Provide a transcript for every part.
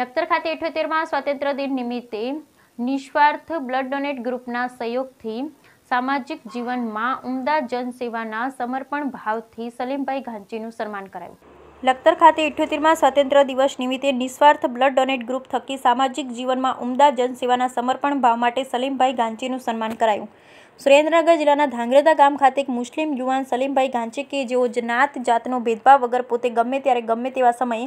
નખતર ખાતે ઇઠ્યોતેરમાં સ્વાતંત્ર્ય દિન નિમિત્તે નિસ્વાર્થ બ્લડ ડોનેટ ગ્રુપના સહયોગથી સામાજિક જીવનમાં ઉમદા જનસેવાના સમર્પણ ભાવથી સલીમભાઈ ગાંચીનું સન્માન કરાયું લખતર ખાતે ઇઠ્યોતેરમાં સ્વતંત્ર દિવસ નિમિત્તે નિસ્વાર્થ બ્લડ ડોનેટ ગ્રુપ થકી સામાજિક જીવનમાં ઉમદા જનસેવાના સમર્પણ ભાવ માટે સલીમભાઈ ગાંચીનું સન્માન કરાયું સુરેન્દ્રનગર જિલ્લાના ધાંગરેદા ગામ ખાતે એક મુસ્લિમ યુવાન સલીમભાઈ ગાંચી કે જેઓ જ્ઞાત જાતનો ભેદભાવ વગર પોતે ગમે ત્યારે ગમે તેવા સમયે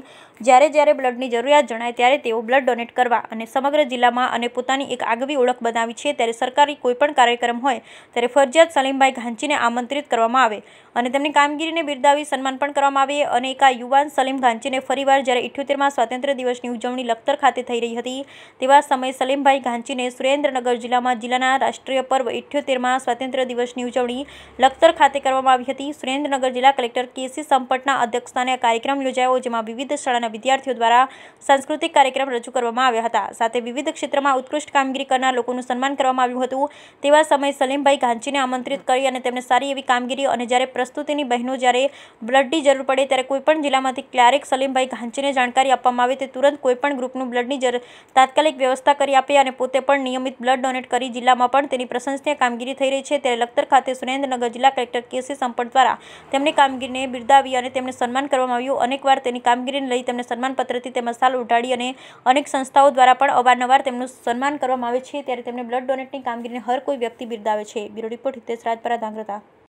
જ્યારે જ્યારે બ્લડની જરૂરિયાત જણાય ત્યારે તેઓ બ્લડ ડોનેટ કરવા અને સમગ્ર જિલ્લામાં અને પોતાની એક આગવી ઓળખ બનાવી છે ત્યારે સરકારી કોઈપણ કાર્યક્રમ હોય ત્યારે ફરજિયાત સલીમભાઈ ગાંચીને આમંત્રિત કરવામાં આવે અને તેમની કામગીરીને બિરદાવી સન્માન પણ કરવામાં આવે અને એક આ યુવાન સલીમ ઘાંચીને ફરીવાર જ્યારે ઇઠ્યોતેરમાં સ્વાતંત્ર્ય દિવસની ઉજવણી લખતર ખાતે થઈ રહી હતી તેવા સમયે સલીમભાઈ ઘાંચીને સુરેન્દ્રનગર જિલ્લામાં જિલ્લાના રાષ્ટ્રીય પર્વ ઇઠ્યોતેરમાં સ્વાતંત્ર્ય દિવસની ઉજવણી લખતર ખાતે કરવામાં આવી હતી સુરેન્દ્રનગર જિલ્લા કલેક્ટર કેસી સંપટના અધ્યક્ષસ્થાને કાર્યક્રમ યોજાયો જેમાં વિવિધ શાળાના વિદ્યાર્થીઓ દ્વારા સાંસ્કૃતિક કાર્યક્રમ રજૂ કરવામાં આવ્યા હતા સાથે વિવિધ ક્ષેત્રમાં ઉત્કૃષ્ટ કામગીરી કરનાર લોકોનું સન્માન કરવામાં આવ્યું હતું તેવા સમયે સલીમભાઈ ઘાંચીને આમંત્રિત કરી અને તેમને સારી એવી કામગીરી અને જ્યારે પ્રસ્તુતિની બહેનો જ્યારે બ્લડની જરૂર પડે ત્યારે કોઈપણ જિલ્લા જિલ્લામાંથી ક્યારેક સલીમભાઈ ઘાંચીને જાણકારી આપવામાં આવે તે તુરંત કોઈપણ ગ્રુપનું બ્લડની જર તાત્કાલિક વ્યવસ્થા કરી આપી અને પોતે પણ નિયમિત બ્લડ ડોનેટ કરી જિલ્લામાં પણ તેની પ્રશંસનીય કામગીરી થઈ રહી છે ત્યારે લખતર ખાતે સુરેન્દ્રનગર જિલ્લા કલેક્ટર કેસી સંપટ દ્વારા તેમની કામગીરીને બિરદાવી અને તેમને સન્માન કરવામાં આવ્યું અનેકવાર તેની કામગીરીને લઈ તેમને સન્માનપત્રથી તેમજ સાલ ઉઢાડી અને અનેક સંસ્થાઓ દ્વારા પણ અવારનવાર તેમનું સન્માન કરવામાં આવે છે ત્યારે તેમને બ્લડ ડોનેટની કામગીરીને હર કોઈ વ્યક્તિ બિરદાવે છે બ્યુરો રિપોર્ટ હિતેશ રાજપરા ધાંગ્રતા